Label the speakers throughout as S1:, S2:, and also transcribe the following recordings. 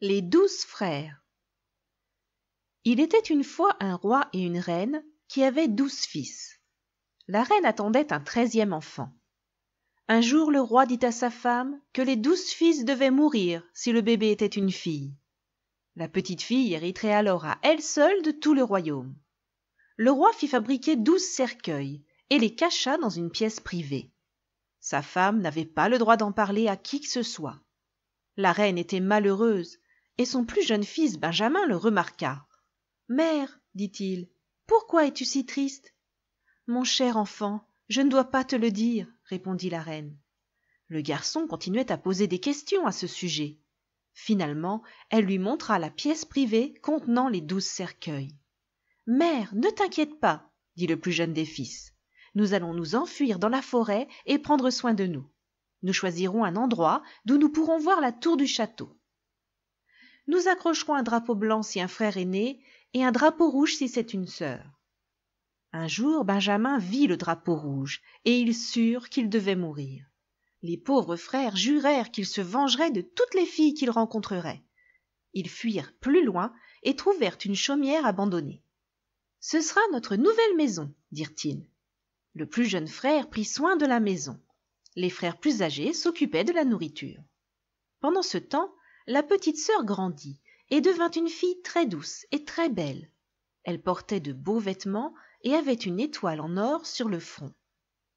S1: Les douze frères. Il était une fois un roi et une reine qui avaient douze fils. La reine attendait un treizième enfant. Un jour le roi dit à sa femme que les douze fils devaient mourir si le bébé était une fille. La petite fille hériterait alors à elle seule de tout le royaume. Le roi fit fabriquer douze cercueils et les cacha dans une pièce privée. Sa femme n'avait pas le droit d'en parler à qui que ce soit. La reine était malheureuse et son plus jeune fils benjamin le remarqua mère dit-il pourquoi es-tu si triste mon cher enfant je ne dois pas te le dire répondit la reine le garçon continuait à poser des questions à ce sujet finalement elle lui montra la pièce privée contenant les douze cercueils mère ne t'inquiète pas dit le plus jeune des fils nous allons nous enfuir dans la forêt et prendre soin de nous nous choisirons un endroit d'où nous pourrons voir la tour du château nous accrocherons un drapeau blanc si un frère est né, et un drapeau rouge si c'est une sœur. Un jour Benjamin vit le drapeau rouge, et ils surent qu'il devait mourir. Les pauvres frères jurèrent qu'ils se vengeraient de toutes les filles qu'ils rencontreraient. Ils fuirent plus loin et trouvèrent une chaumière abandonnée. Ce sera notre nouvelle maison, dirent-ils. Le plus jeune frère prit soin de la maison. Les frères plus âgés s'occupaient de la nourriture. Pendant ce temps, la petite sœur grandit et devint une fille très douce et très belle. Elle portait de beaux vêtements et avait une étoile en or sur le front.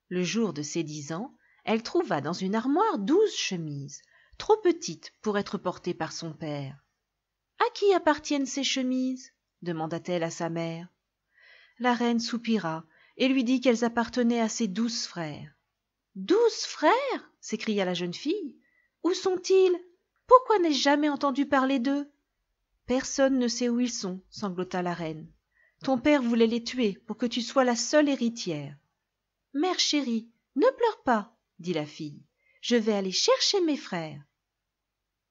S1: Le jour de ses dix ans, elle trouva dans une armoire douze chemises, trop petites pour être portées par son père. À qui appartiennent ces chemises demanda-t-elle à sa mère. La reine soupira et lui dit qu'elles appartenaient à ses douze frères. Douze frères s'écria la jeune fille. Où sont-ils pourquoi n'ai-je jamais entendu parler d'eux personne ne sait où ils sont sanglota la reine ton père voulait les tuer pour que tu sois la seule héritière mère chérie ne pleure pas dit la fille je vais aller chercher mes frères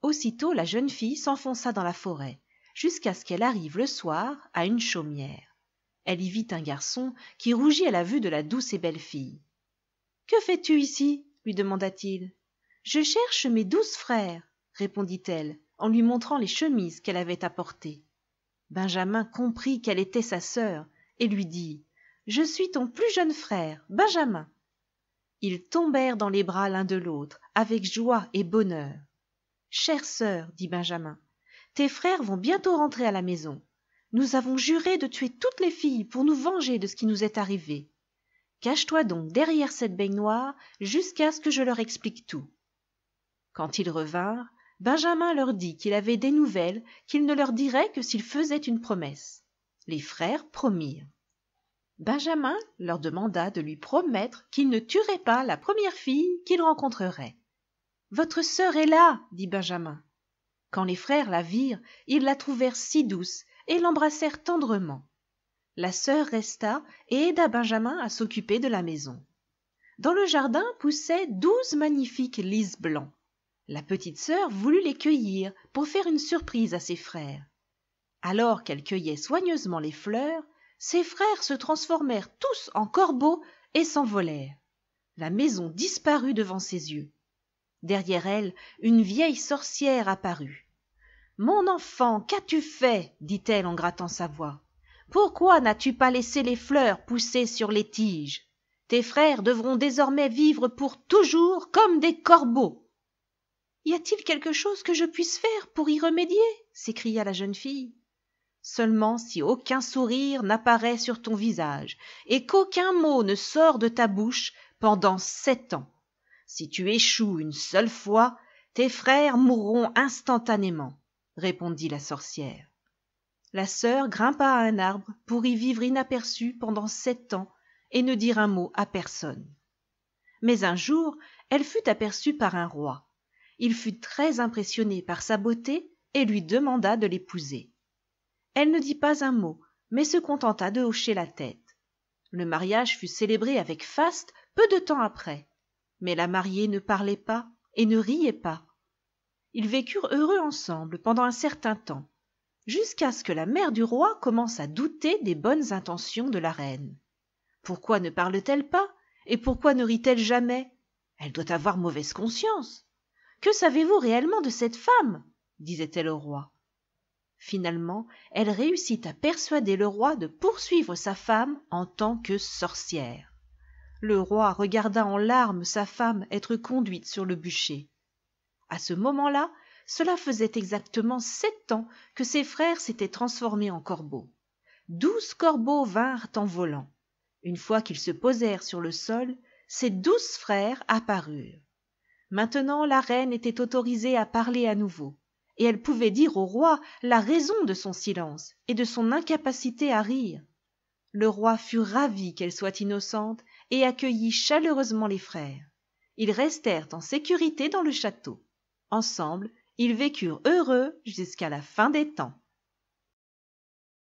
S1: aussitôt la jeune fille s'enfonça dans la forêt jusqu'à ce qu'elle arrive le soir à une chaumière elle y vit un garçon qui rougit à la vue de la douce et belle fille que fais-tu ici lui demanda-t-il je cherche mes douze frères répondit-elle en lui montrant les chemises qu'elle avait apportées benjamin comprit qu'elle était sa sœur et lui dit je suis ton plus jeune frère benjamin ils tombèrent dans les bras l'un de l'autre avec joie et bonheur chère sœur dit benjamin tes frères vont bientôt rentrer à la maison nous avons juré de tuer toutes les filles pour nous venger de ce qui nous est arrivé cache-toi donc derrière cette baignoire jusqu'à ce que je leur explique tout quand ils revinrent Benjamin leur dit qu'il avait des nouvelles qu'il ne leur dirait que s'il faisait une promesse. Les frères promirent. Benjamin leur demanda de lui promettre qu'il ne tuerait pas la première fille qu'il rencontrerait. Votre sœur est là, dit Benjamin. Quand les frères la virent, ils la trouvèrent si douce et l'embrassèrent tendrement. La sœur resta et aida Benjamin à s'occuper de la maison. Dans le jardin poussaient douze magnifiques lys blancs la petite sœur voulut les cueillir pour faire une surprise à ses frères. Alors qu'elle cueillait soigneusement les fleurs, ses frères se transformèrent tous en corbeaux et s'envolèrent. La maison disparut devant ses yeux. Derrière elle, une vieille sorcière apparut. Mon enfant, qu'as-tu fait dit-elle en grattant sa voix. Pourquoi n'as-tu pas laissé les fleurs pousser sur les tiges Tes frères devront désormais vivre pour toujours comme des corbeaux y a-t-il quelque chose que je puisse faire pour y remédier s'écria la jeune fille seulement si aucun sourire n'apparaît sur ton visage et qu'aucun mot ne sort de ta bouche pendant sept ans si tu échoues une seule fois tes frères mourront instantanément répondit la sorcière la sœur grimpa à un arbre pour y vivre inaperçue pendant sept ans et ne dire un mot à personne mais un jour elle fut aperçue par un roi il fut très impressionné par sa beauté et lui demanda de l'épouser. Elle ne dit pas un mot, mais se contenta de hocher la tête. Le mariage fut célébré avec faste peu de temps après, mais la mariée ne parlait pas et ne riait pas. Ils vécurent heureux ensemble pendant un certain temps, jusqu'à ce que la mère du roi commence à douter des bonnes intentions de la reine. Pourquoi ne parle-t-elle pas et pourquoi ne rit-elle jamais Elle doit avoir mauvaise conscience que savez-vous réellement de cette femme disait-elle au roi finalement elle réussit à persuader le roi de poursuivre sa femme en tant que sorcière le roi regarda en larmes sa femme être conduite sur le bûcher à ce moment-là cela faisait exactement sept ans que ses frères s'étaient transformés en corbeaux douze corbeaux vinrent en volant une fois qu'ils se posèrent sur le sol ses douze frères apparurent maintenant la reine était autorisée à parler à nouveau et elle pouvait dire au roi la raison de son silence et de son incapacité à rire le roi fut ravi qu'elle soit innocente et accueillit chaleureusement les frères ils restèrent en sécurité dans le château ensemble ils vécurent heureux jusqu'à la fin des temps